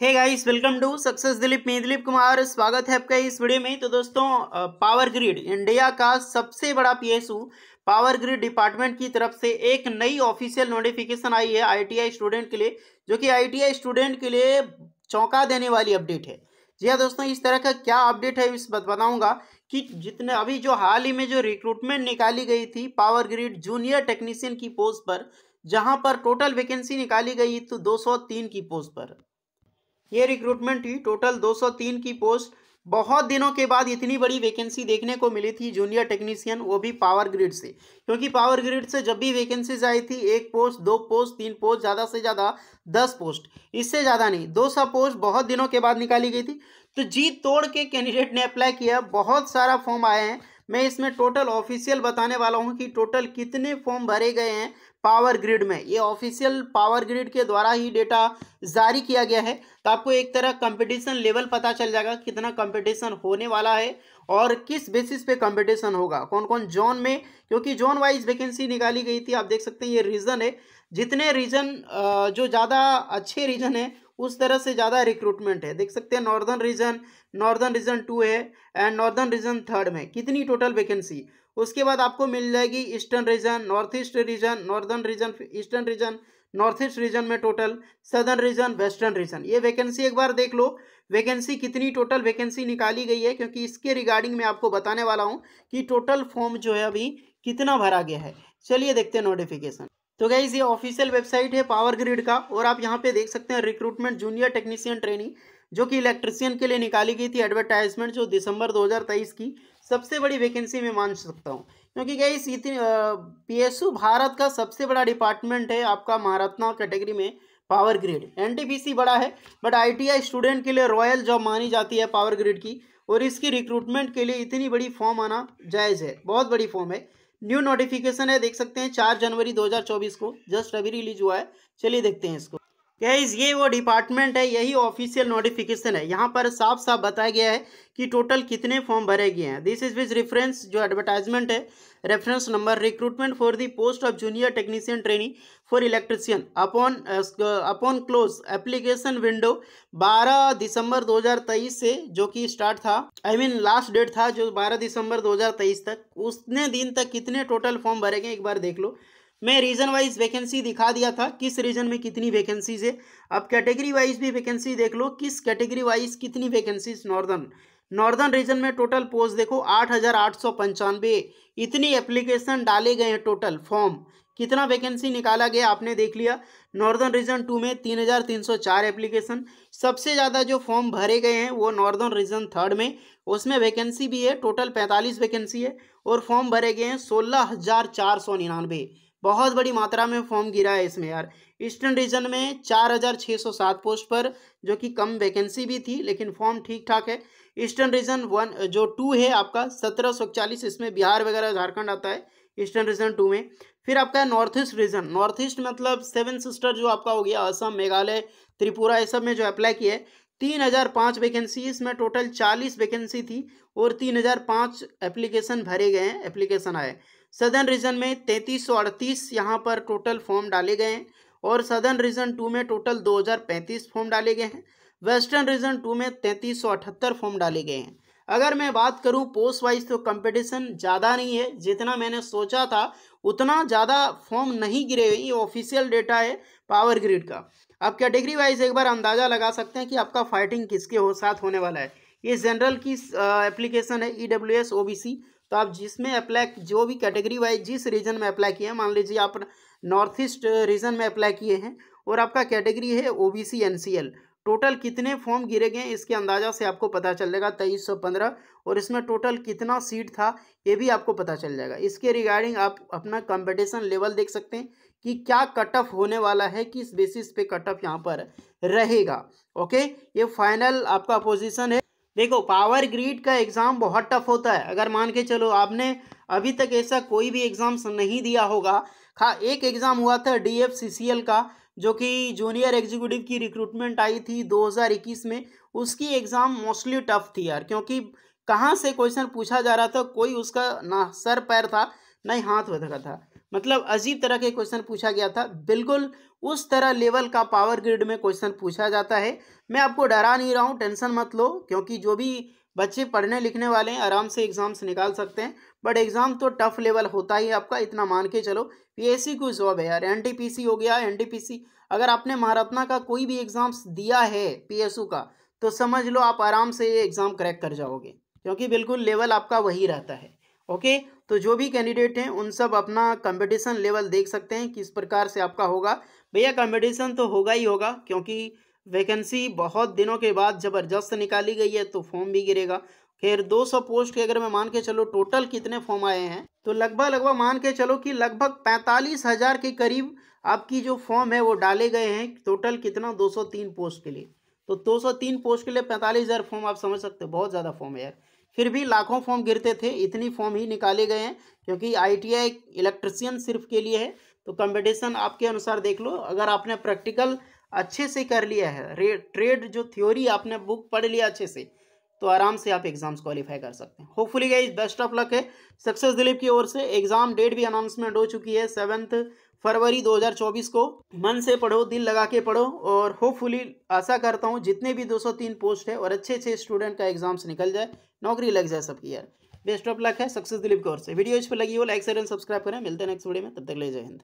hey guys welcome to success Dilip में दिलीप कुमार स्वागत है आपका इस वीडियो में तो दोस्तों पावर ग्रिड इंडिया का सबसे बड़ा पीएसयू पावर ग्रिड डिपार्टमेंट की तरफ से एक नई ऑफिशियल नोटिफिकेशन आई है आईटीआई स्टूडेंट के लिए जो कि आईटीआई स्टूडेंट के लिए चौंका देने वाली अपडेट है जी हाँ दोस्तों इस तरह का क्या अपडेट है इस बताऊँगा कि जितने अभी जो हाल ही में जो रिक्रूटमेंट निकाली गई थी पावर ग्रिड जूनियर टेक्नीशियन की पोस्ट पर जहाँ पर टोटल वैकेंसी निकाली गई तो 203 की पोस्ट पर ये रिक्रूटमेंट हुई टोटल 203 की पोस्ट बहुत दिनों के बाद इतनी बड़ी वैकेंसी देखने को मिली थी जूनियर टेक्नीशियन वो भी पावर ग्रिड से क्योंकि पावर ग्रिड से जब भी वैकेंसीज आई थी एक पोस्ट दो पोस्ट तीन पोस्ट ज़्यादा से ज़्यादा दस पोस्ट इससे ज़्यादा नहीं दो सौ पोस्ट बहुत दिनों के बाद निकाली गई थी तो जीत तोड़ के कैंडिडेट ने अप्लाई किया बहुत सारा फॉर्म आए हैं मैं इसमें टोटल ऑफिशियल बताने वाला हूँ कि टोटल कितने फॉर्म भरे गए हैं पावर ग्रिड में ये ऑफिशियल पावर ग्रिड के द्वारा ही डेटा जारी किया गया है तो आपको एक तरह कंपटीशन लेवल पता चल जाएगा कितना कंपटीशन होने वाला है और किस बेसिस पे कंपटीशन होगा कौन कौन जोन में क्योंकि जोन वाइज वैकेंसी निकाली गई थी आप देख सकते हैं ये रीज़न है जितने रीजन जो ज़्यादा अच्छे रीजन है उस तरह से ज़्यादा रिक्रूटमेंट है देख सकते हैं northern region northern region two है एंड नॉर्दर्न रीजन थर्ड में कितनी टोटल वैकेंसी उसके बाद आपको मिल जाएगी eastern region north east region northern region eastern region north east region में total southern region western region ये वैकेंसी एक बार देख लो वैकेंसी कितनी टोटल वैकेंसी निकाली गई है क्योंकि इसके रिगार्डिंग मैं आपको बताने वाला हूँ कि टोटल फॉर्म जो है अभी कितना भरा गया है चलिए देखते हैं नोटिफिकेशन तो गाइज ये ऑफिशियल वेबसाइट है पावर ग्रिड का और आप यहाँ पे देख सकते हैं रिक्रूटमेंट जूनियर टेक्नीशियन ट्रेनिंग जो कि इलेक्ट्रिशियन के लिए निकाली गई थी एडवर्टाइजमेंट जो दिसंबर 2023 की सबसे बड़ी वैकेंसी में मान सकता हूँ क्योंकि क्या इस इतनी पीएसयू भारत का सबसे बड़ा डिपार्टमेंट है आपका महारत्ना कैटेगरी में पावर ग्रिड एन बड़ा है बट आईटीआई स्टूडेंट के लिए रॉयल जॉब मानी जाती है पावर ग्रिड की और इसकी रिक्रूटमेंट के लिए इतनी बड़ी फॉर्म आना जायज़ है बहुत बड़ी फॉर्म है न्यू नोटिफिकेशन है देख सकते हैं चार जनवरी 2024 को जस्ट अभी रिलीज हुआ है चलिए देखते हैं इसको गाइज ये वो डिपार्टमेंट है यही ऑफिशियल नोटिफिकेशन है यहाँ पर साफ साफ बताया गया है कि टोटल कितने फॉर्म भरे गए हैं दिस इज विज रेफरेंस जो एडवर्टाइजमेंट है reference number recruitment for the post of junior technician training for electrician upon upon close application window 12 दिसंबर 2023 से जो कि स्टार्ट था आई मीन लास्ट डेट था जो बारह दिसंबर दो तक उसने दिन तक कितने टोटल फॉर्म भरे गए एक बार देख लो मैं रीजन वाइज वैकेंसी दिखा दिया था किस रीजन में कितनी वैकेंसीज है अब कैटेगरी वाइज भी वैकेंसी देख लो किस कैटेगरी वाइज कितनी वैकेंसीज नॉर्दर्न नॉर्दर्न रीजन में टोटल पोस्ट देखो आठ हजार आठ सौ पंचानवे इतनी एप्लीकेशन डाले गए हैं टोटल फॉर्म कितना वैकेंसी निकाला गया आपने देख लिया नॉर्दर्न रीजन टू में तीन हजार तीन सौ चार एप्लीकेशन सबसे ज़्यादा जो फॉर्म भरे गए हैं वो नॉर्दर्न रीजन थर्ड में उसमें वैकेंसी भी है टोटल पैंतालीस वैकेंसी है और फॉर्म भरे गए हैं सोलह हजार चार सौ निन्यानवे बहुत बड़ी मात्रा में फॉर्म गिरा है इसमें यार ईस्टर्न रीजन में 4,607 पोस्ट पर जो कि कम वैकेंसी भी थी लेकिन फॉर्म ठीक ठाक है ईस्टर्न रीजन वन जो टू है आपका सत्रह इसमें बिहार वगैरह झारखंड आता है ईस्टर्न रीजन टू में फिर आपका है north east region north east मतलब सेवन सिस्टर जो आपका हो गया असम मेघालय त्रिपुरा ये सब में जो अप्लाई किया है तीन हजार पाँच वैकेंसी इसमें टोटल चालीस वैकेंसी थी और तीन हजार पाँच एप्लीकेशन भरे गए हैं एप्लीकेशन आए सदर्न रीजन में तैंतीस सौ अड़तीस यहाँ पर टोटल फॉर्म डाले गए हैं और सदर्न रीजन टू में टोटल दो हजार पैंतीस फॉर्म डाले गए हैं वेस्टर्न रीजन टू में तैंतीस सौ अठहत्तर फॉर्म डाले गए हैं अगर मैं बात करूं पोस्ट वाइज तो कंपटीशन ज़्यादा नहीं है जितना मैंने सोचा था उतना ज़्यादा फॉर्म नहीं गिरे हुए ये ऑफिशियल डेटा है पावर ग्रिड का आप कैटेगरी वाइज एक बार अंदाज़ा लगा सकते हैं कि आपका फाइटिंग किसके हो साथ होने वाला है ये जनरल की एप्लीकेशन है E W S O B C तो आप जिसमें अप्लाई जो भी कैटेगरी वाइज जिस रीजन में अप्लाई किए हैं मान लीजिए आप नॉर्थ ईस्ट रीजन में अप्लाई किए हैं और आपका कैटेगरी है O B C N C L total कितने फॉर्म गिरे गए इसके अंदाजा से आपको पता चल जाएगा तेईस सौ पंद्रह और इसमें टोटल कितना सीट था ये भी आपको पता चल जाएगा इसके रिगार्डिंग आप अपना कंपटीशन लेवल देख सकते हैं कि क्या कट ऑफ होने वाला है किस बेसिस पे कट ऑफ यहाँ पर रहेगा ओके ये फाइनल आपका पोजिशन है देखो पावर ग्रिड का एग्ज़ाम बहुत टफ होता है अगर मान के चलो आपने अभी तक ऐसा कोई भी एग्ज़ाम्स नहीं दिया होगा खा एक एग्ज़ाम हुआ था डी का जो कि जूनियर एग्जीक्यूटिव की रिक्रूटमेंट आई थी 2021 में उसकी एग्ज़ाम मोस्टली टफ थी यार क्योंकि कहाँ से क्वेश्चन पूछा जा रहा था कोई उसका ना सर पैर था ना ही हाथ बधका था मतलब अजीब तरह के क्वेश्चन पूछा गया था बिल्कुल उस तरह लेवल का पावर ग्रिड में क्वेश्चन पूछा जाता है मैं आपको डरा नहीं रहा हूँ टेंशन मत लो क्योंकि जो भी बच्चे पढ़ने लिखने वाले हैं आराम से एग्ज़ाम्स निकाल सकते हैं बट एग्ज़ाम तो टफ लेवल होता ही आपका इतना मान के चलो पीएससी कोई जॉब है यार एनटीपीसी हो गया एनटीपीसी अगर आपने महारत्ना का कोई भी एग्ज़ाम्स दिया है पीएसयू का तो समझ लो आप आराम से ये एग्ज़ाम क्रैक कर जाओगे क्योंकि बिल्कुल लेवल आपका वही रहता है ओके तो जो भी कैंडिडेट हैं उन सब अपना कंपटीशन लेवल देख सकते हैं किस प्रकार से आपका होगा भैया कंपटीशन तो होगा ही होगा क्योंकि वैकेंसी बहुत दिनों के बाद ज़बरदस्त निकाली गई है तो फॉर्म भी गिरेगा खैर 200 पोस्ट के अगर मैं मान के चलो टोटल कितने फॉर्म आए हैं तो लगभग लगभग मान के चलो कि लगभग पैंतालीस हज़ार के करीब आपकी जो फॉर्म है वो डाले गए हैं टोटल कितना 203 पोस्ट के लिए तो 203 पोस्ट के लिए पैंतालीस हज़ार फॉर्म आप समझ सकते हो बहुत ज़्यादा फॉर्म है यार फिर भी लाखों फॉर्म गिरते थे इतनी फॉर्म ही निकाले गए हैं क्योंकि आई इलेक्ट्रिशियन सिर्फ के लिए है तो कंपटीशन आपके अनुसार देख लो अगर आपने प्रैक्टिकल अच्छे से कर लिया है ट्रेड जो थ्योरी आपने बुक पढ़ लिया अच्छे से तो आराम से आप एग्जाम्स क्वालिफाई कर सकते हैं hopefully guys best of luck है सक्सेस दिलीप की ओर से एग्जाम डेट भी अनाउंसमेंट हो चुकी है सेवन्थ फरवरी 2024 को मन से पढ़ो दिल लगा के पढ़ो और होपफुली आशा करता हूँ जितने भी 203 पोस्ट है और अच्छे अच्छे स्टूडेंट का एग्जाम्स निकल जाए नौकरी लग जाए सबकी यार बेस्ट ऑफ लक है सक्सेस दिलीप की ओर से वीडियो इस पर लगी हो लाइक शेयर एंड सब्सक्राइब करें मिलते हैं नेक्स्ट वीडियो में तब तक ले जय हिंद